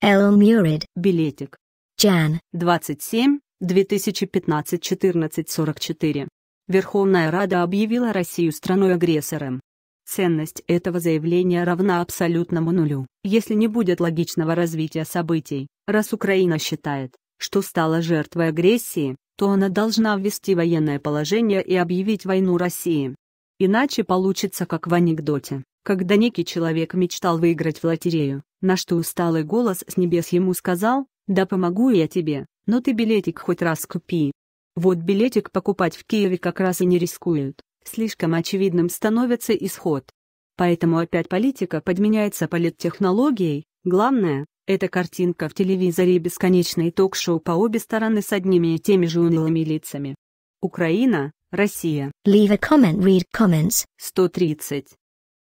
Эл Мьюрид. Билетик. Чан. 27, 2015 14 44. Верховная Рада объявила Россию страной-агрессором. Ценность этого заявления равна абсолютному нулю, если не будет логичного развития событий, раз Украина считает, что стала жертвой агрессии, то она должна ввести военное положение и объявить войну России. Иначе получится как в анекдоте, когда некий человек мечтал выиграть в лотерею, на что усталый голос с небес ему сказал, «Да помогу я тебе, но ты билетик хоть раз купи». Вот билетик покупать в Киеве как раз и не рискуют, слишком очевидным становится исход. Поэтому опять политика подменяется политтехнологией, главное, это картинка в телевизоре и бесконечные ток-шоу по обе стороны с одними и теми же унылыми лицами. Украина, Россия. Leave a comment, read comments. 130.